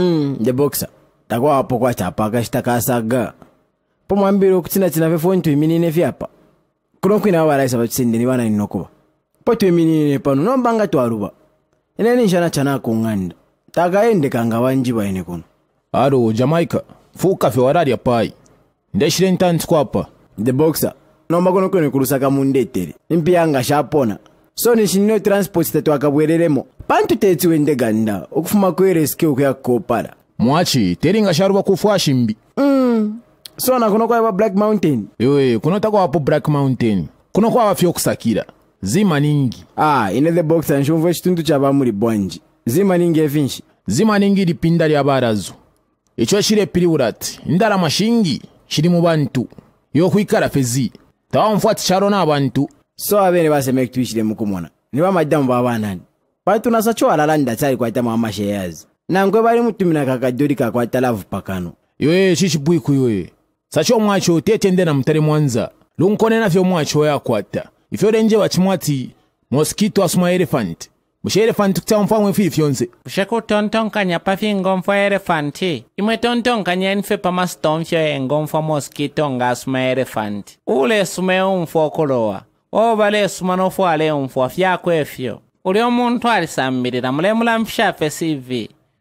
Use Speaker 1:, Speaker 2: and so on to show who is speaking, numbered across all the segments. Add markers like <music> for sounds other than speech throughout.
Speaker 1: nja mm, boxer takwapo kwachapaka citakasaga pomwambira okutinacina vefo nitwiminine vyapa kulonku ina abalayisa vatusendeni vana ninokuva po twiminine pano nombanga twaluva inene nxana cana akung'anda takaendekanga vanji vaene kuno alo jamaica fuka fe pai ndexile ntantsikwapa the boxer nomba kuno kwene kulusaka mundetele impiyanga xapona so nishino transport twakabwereremo pantutetsi wendeganda okufuma kwereske okuya kukopala mwachi teringa sharuba kufu ashimbi mm. so nakuno kwaiva black mountain iwe kuno takwapo black mountain kuno kwava okusakira zima ningi ah ine the box anshumva chitundu chava muri bwanji zima ningi efinshi zima ningi lipinda lya barazu icho urati indalama shingi chili mu bantu yokwikala fezi tawamfuati charo na bantu so avene vasemeke tuishile mukumona ni vamadamu va vanani patunasa co alalanda tsali kuata mwa masheyazi nangwe vali mutumina kakadoli kakuata lavu pakano yoye cicibwiku yoye saco mwaco tetendena mutale mwanza lunkonena fyo mwaco yakuata ifyo lenje vacimwati moskito asuma elefanti musha elefanti kutsa mfwamwe fili fyonse
Speaker 2: puxeku tontonkanya pafingo mfwa elefanti imwe tontonkanya enife pamasito mfyo engo mfwa moskito nga asuma elefanti ule sume umfwa okolowa oba leesumana ofwaala enfu afyaako efyo uli omuntu alisamilila mulemula mpixape cv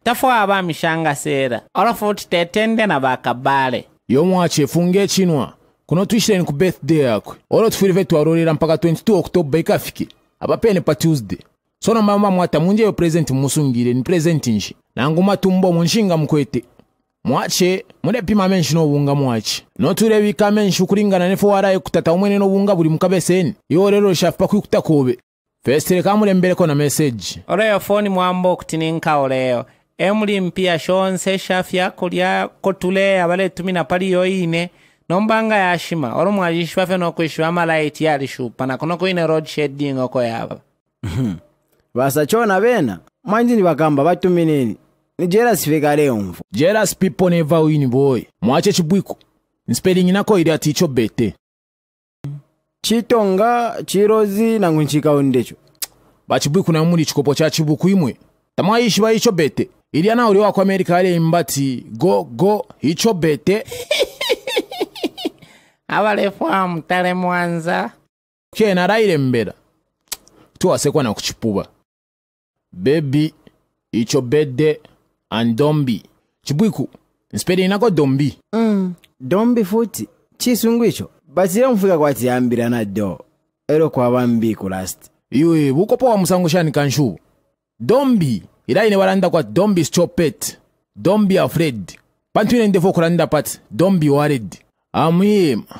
Speaker 2: tafoaba amixangaseela olafuti tetende na bakabale
Speaker 1: yomwache funge chinwa kuno twishileni ku birthday yakwe olo tufwile twalolela mpaka 22 october ikafike apa pene pa tuesday sona mama mwata yo present musungile ni present nji nangu matumbo munshinga mukwete mwache murepima menshi nobunga mwache noturebika menshi ukuringana nefo waraye kutata umwene nobunga buri mukabeseni iyo rero shafa kwikutakobe festere kamurembereko na message
Speaker 2: oleyo foni mwambo kutininka oleyo emuli mpia shonse shafi yako lyako tuleya bale tumina pali ine nombanga yashima olo mwajishwa fe nokwishwa amalaiti yalishupa nakonoko kuine road shedding oko
Speaker 1: <laughs> basa chona bena manji ni batumineni ni jealous vekalemvu jealous people never win boy mwache chibwiko nspelingi nako ili aticho bete chitonga chirozi nangu nchikaondecho na namuli chikopo cha chibuku imwe wa baicho bete ili anauli wako amerika ale imbati. go go hicho bete
Speaker 2: abalefa <laughs> mutale mwanza kena raile
Speaker 1: Tuwa sekwa na kuchipuba Baby, icho bete. and dombi chibwiku nsipedinako dombi mm, dombi futi chisungu icho batsira mfika na do ero kwava mbiku last iwe vukopowa musango xani kanshu. dombi ila ine walanda kwa dombi schopet dombi afred panthu ine ndefo kulanda pati dombi wared amuyema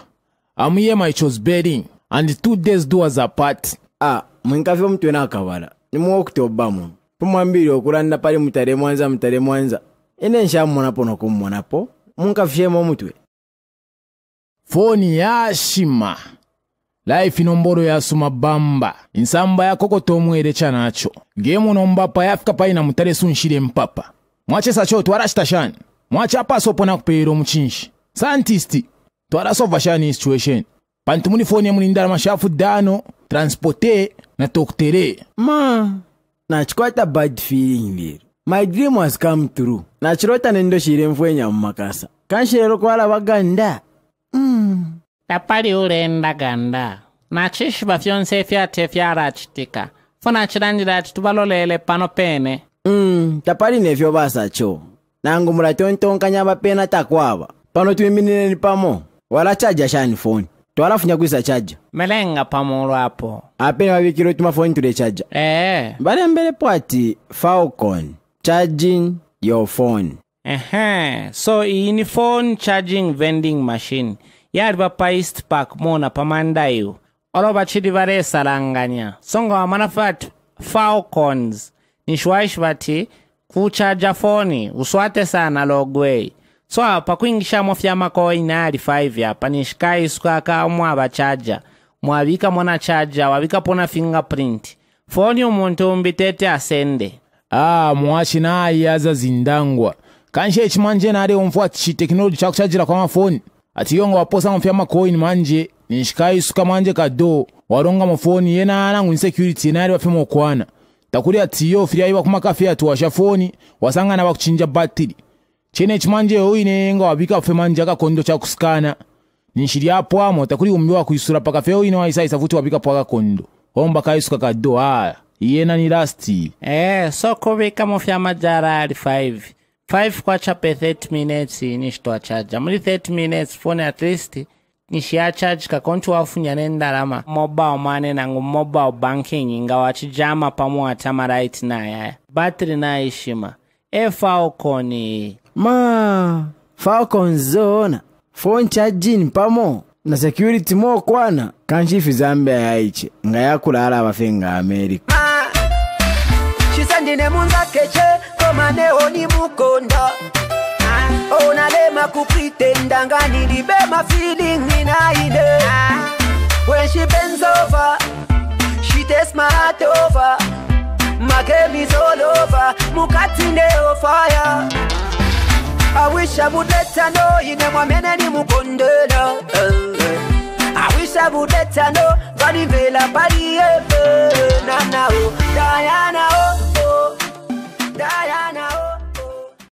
Speaker 1: amuyema ichos bedding and two days doers apart ah mwinkafe omutwena akawala nimuwa okuti obba muno pomwambiri okulanda pali mutale mwanza mutale mwanza ine nshamuonapo nokummonapo munkafyemo mutwe foni yashima laife inomboro yasuma bamba insamba yakokota omwere chanacho ngemuno mbapa yafika paina mutale sunshire mpapa mwachesa cho twarashita shani mwachapasa opona kupeera omukinshi santisti twarasova shani situation pantu muni foni emunindalama shafudde dano transporte na tokutere ma nachkwata bad feeling lero my dream has come true nachirota nendo shire mfwenya mumakasa kanshirero kwalava hmm. ganda mm.
Speaker 2: tapali ulenda ganda nachishiva fyonse fyate fyarachitika fo nachilandira ati tuvalolele pano pene
Speaker 1: mm, tapali nefyo vasacho nangu mulatontonkanya vapena takwava pano tuiminireni pamo wala chaja shani foni twalafunya kuisa chaja
Speaker 2: melenga pamulo apo apene wavikile
Speaker 1: tumafoni tule chaja ee eh. mbalembelepo ati falcon charging your phone
Speaker 2: ehe so iyi ni phone charging vending machine yali pa paist park mona pamandaiwo olopa chiti valesalanganya songa wamanafatu falcons nixuwaixi vati kuchaja foni uswate sana logweyi so pakuingisha mufyamako ina ali 5 ya nishikayi siku akamu abachaja mwabika mona chaja wabika pona fingerprint foni omuntu mbitete asende ah mwachi nayi aza
Speaker 1: zindangwa kanshe echimanje nare omfwa chi tekinoloji chakuchajira kwa mafoni atiyonga waposa mufyama coin manje ninshikayisuka manje kado waronga mufoni ye narangu insecurity nare wafema okwana takuri atiyo firiaiva kumakafeya tuwasha foni wasangana vakuchinja batiri chene chimanje oine nga wabika wafe manje akakondo chakusikana ninshiri apo amo takuli umbiwa kuisura paka fe oine waisa isa futi wabika po akakondo omba kaisuka
Speaker 2: kado haya iyena ni lasti eh so kubika mufya majara ali 5 5 pe 30 minutes nishitoachaja muli 30 minutes fone at least nishiachaji kakonti wafunyane ndarama mobile money nangu mobile banking nga wachijama pamwe watamaraiti batri batiri ishima e eh, falconi
Speaker 1: ma falcon zona foncha chajin pamo na security mokwana kanchifi zambia yaiche nga yakulala abafenga amerika chisandine munzakeche komaneoni mukonda onalema kupritenda nga nilibema feeling ninaine when she bends over she takes my heart over game is all over. Mukati neo fire. I wish I would let her know you never meant any mukondela. Eh, eh. I wish I would let her know Vanivela Pariye. Nana, Diana.